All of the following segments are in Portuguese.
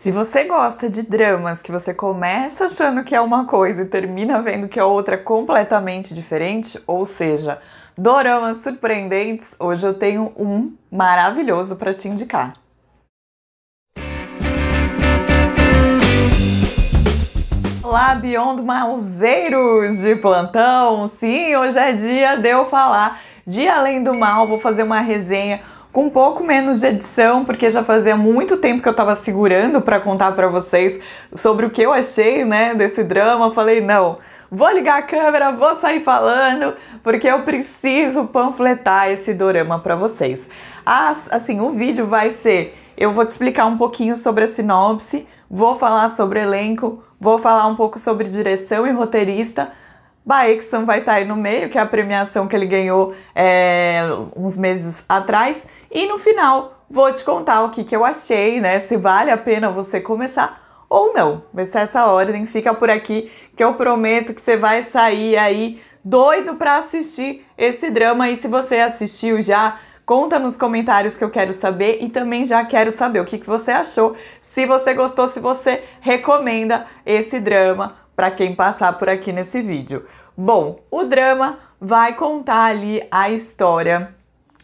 Se você gosta de dramas que você começa achando que é uma coisa e termina vendo que é outra completamente diferente, ou seja, doramas surpreendentes, hoje eu tenho um maravilhoso para te indicar. Olá, Beyond Malzeiros de plantão! Sim, hoje é dia de eu falar de Além do Mal, vou fazer uma resenha com um pouco menos de edição, porque já fazia muito tempo que eu tava segurando para contar para vocês sobre o que eu achei, né, desse drama. falei, não, vou ligar a câmera, vou sair falando, porque eu preciso panfletar esse dorama para vocês. As, assim, o vídeo vai ser, eu vou te explicar um pouquinho sobre a sinopse, vou falar sobre elenco, vou falar um pouco sobre direção e roteirista, Baekson vai estar tá aí no meio, que é a premiação que ele ganhou é, uns meses atrás. E no final, vou te contar o que, que eu achei, né? Se vale a pena você começar ou não. Vai ser essa ordem, fica por aqui que eu prometo que você vai sair aí doido para assistir esse drama. E se você assistiu já, Conta nos comentários que eu quero saber e também já quero saber o que, que você achou, se você gostou, se você recomenda esse drama para quem passar por aqui nesse vídeo. Bom, o drama vai contar ali a história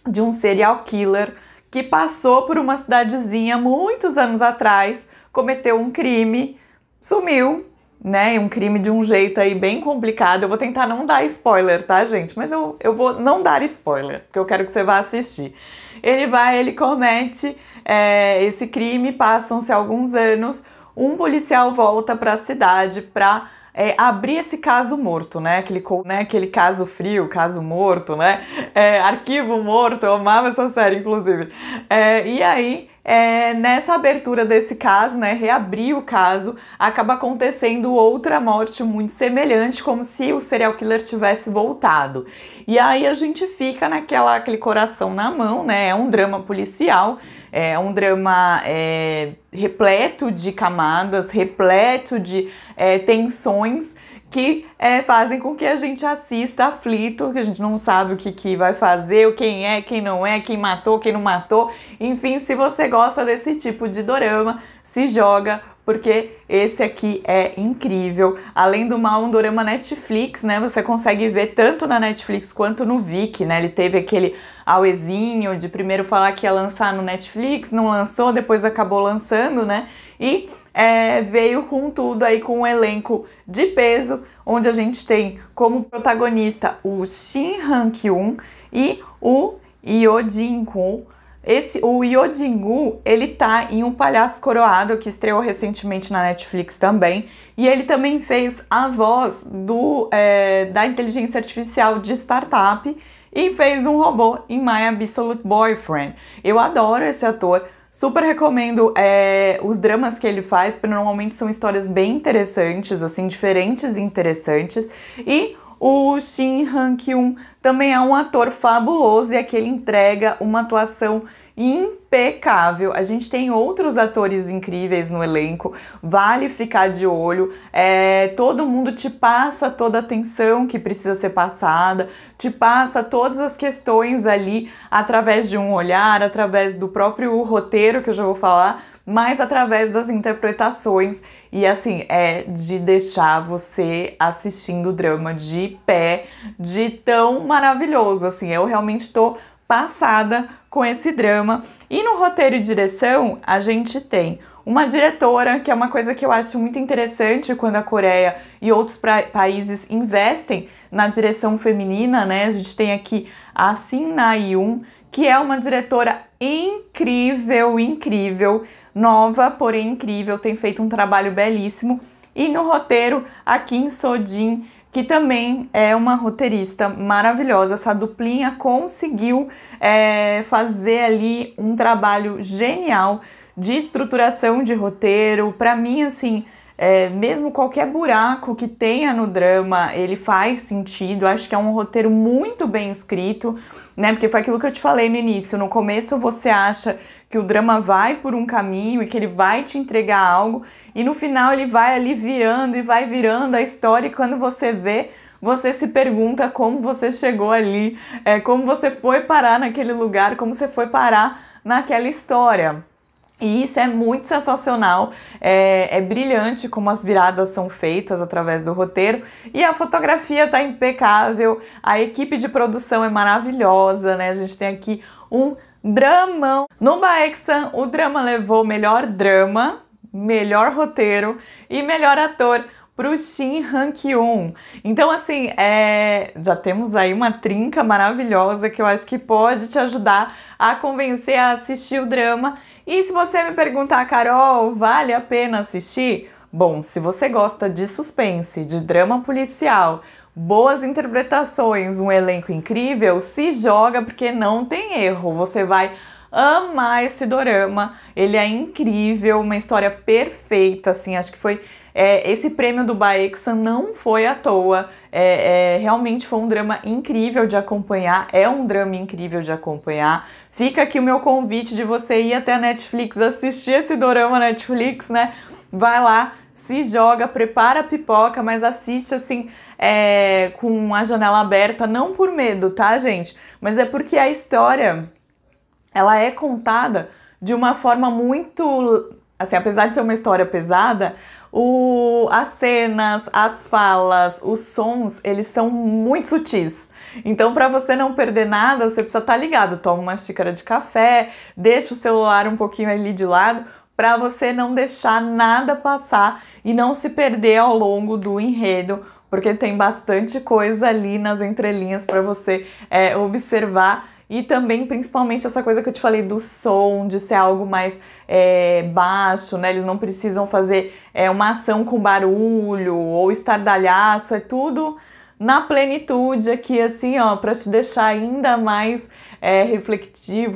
de um serial killer que passou por uma cidadezinha muitos anos atrás, cometeu um crime, sumiu, né? Um crime de um jeito aí bem complicado. Eu vou tentar não dar spoiler, tá, gente? Mas eu, eu vou não dar spoiler, porque eu quero que você vá assistir. Ele vai, ele comete é, esse crime, passam-se alguns anos um policial volta para a cidade para é, abrir esse caso morto, né? Aquele, né? Aquele caso frio, caso morto, né? É, arquivo morto, eu amava essa série, inclusive. É, e aí é, nessa abertura desse caso, né, reabrir o caso, acaba acontecendo outra morte muito semelhante, como se o serial killer tivesse voltado. E aí a gente fica naquela aquele coração na mão, né? É um drama policial, é um drama é, repleto de camadas, repleto de é, tensões que é, fazem com que a gente assista aflito, que a gente não sabe o que, que vai fazer, quem é, quem não é, quem matou, quem não matou. Enfim, se você gosta desse tipo de dorama, se joga porque esse aqui é incrível. Além do mal, um dorama Netflix, né? Você consegue ver tanto na Netflix quanto no Viki, né? Ele teve aquele auezinho de primeiro falar que ia lançar no Netflix, não lançou, depois acabou lançando, né? E é, veio com tudo aí com um elenco de peso, onde a gente tem como protagonista o Shin Han Kyun e o Yeo Jin Koo. Esse, o Yeo Jin-woo, ele tá em Um Palhaço Coroado, que estreou recentemente na Netflix também, e ele também fez a voz do, é, da inteligência artificial de startup e fez um robô em My Absolute Boyfriend. Eu adoro esse ator, Super recomendo é, os dramas que ele faz, porque normalmente são histórias bem interessantes, assim, diferentes e interessantes. E o Shin Han Kyung também é um ator fabuloso e aqui é ele entrega uma atuação impecável. A gente tem outros atores incríveis no elenco, vale ficar de olho. É, todo mundo te passa toda a atenção que precisa ser passada, te passa todas as questões ali através de um olhar, através do próprio roteiro que eu já vou falar, mas através das interpretações. E assim, é de deixar você assistindo o drama de pé, de tão maravilhoso. Assim, eu realmente tô passada com esse drama. E no roteiro e direção, a gente tem uma diretora, que é uma coisa que eu acho muito interessante quando a Coreia e outros países investem na direção feminina, né? A gente tem aqui a Sin Na-yoon, que é uma diretora incrível, incrível, nova, porém incrível, tem feito um trabalho belíssimo. E no roteiro, a Kim So-jin, que também é uma roteirista maravilhosa. Essa duplinha conseguiu é, fazer ali um trabalho genial de estruturação de roteiro. Para mim, assim, é, mesmo qualquer buraco que tenha no drama, ele faz sentido. Acho que é um roteiro muito bem escrito, né? Porque foi aquilo que eu te falei no início. No começo você acha que o drama vai por um caminho e que ele vai te entregar algo, e no final ele vai ali virando e vai virando a história, e quando você vê, você se pergunta como você chegou ali, é, como você foi parar naquele lugar, como você foi parar naquela história. E isso é muito sensacional, é, é, brilhante como as viradas são feitas através do roteiro e a fotografia tá impecável, a equipe de produção é maravilhosa, né? A gente tem aqui um dramão. No Baexan, o drama levou melhor drama, melhor roteiro e melhor ator para o Shin Han-kyun. Então, assim, é... já temos aí uma trinca maravilhosa que eu acho que pode te ajudar a convencer a assistir o drama e se você me perguntar, Carol, vale a pena assistir? Bom, se você gosta de suspense, de drama policial, boas interpretações, um elenco incrível, se joga porque não tem erro. Você vai amar esse dorama. Ele é incrível, uma história perfeita, assim, acho que foi é, esse prêmio do Baexa não foi à toa. É, é, realmente foi um drama incrível de acompanhar. É um drama incrível de acompanhar. Fica aqui o meu convite de você ir até a Netflix assistir esse dorama Netflix, né? Vai lá, se joga, prepara a pipoca, mas assiste assim é, com a janela aberta, não por medo, tá, gente? Mas é porque a história ela é contada de uma forma muito, assim, apesar de ser uma história pesada, o, as cenas, as falas, os sons, eles são muito sutis. Então, para você não perder nada, você precisa estar tá ligado. Toma uma xícara de café, deixa o celular um pouquinho ali de lado, para você não deixar nada passar e não se perder ao longo do enredo, porque tem bastante coisa ali nas entrelinhas para você é, observar e também, principalmente, essa coisa que eu te falei do som, de ser algo mais é, baixo, né? Eles não precisam fazer é, uma ação com barulho ou estardalhaço, é tudo na plenitude aqui, assim, ó, para te deixar ainda mais é,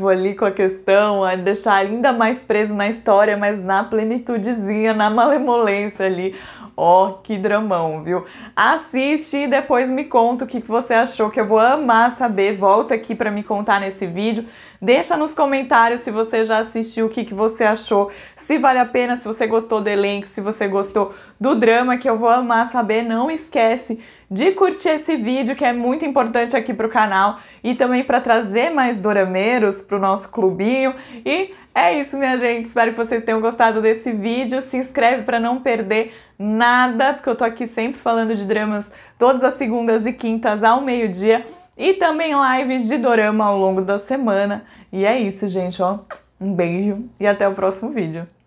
ali com a questão, a deixar ainda mais preso na história, mas na plenitudezinha, na malemolência ali, Ó, oh, que dramão, viu? Assiste e depois me conta o que você achou, que eu vou amar saber. Volta aqui para me contar nesse vídeo. Deixa nos comentários se você já assistiu, o que, que você achou, se vale a pena, se você gostou do elenco, se você gostou do drama, que eu vou amar saber. Não esquece de curtir esse vídeo, que é muito importante aqui para o canal e também para trazer mais dorameiros para o nosso clubinho. E é isso, minha gente. Espero que vocês tenham gostado desse vídeo. Se inscreve para não perder nada, porque eu tô aqui sempre falando de dramas todas as segundas e quintas ao meio-dia e também lives de dorama ao longo da semana. E é isso, gente, ó. Um beijo e até o próximo vídeo.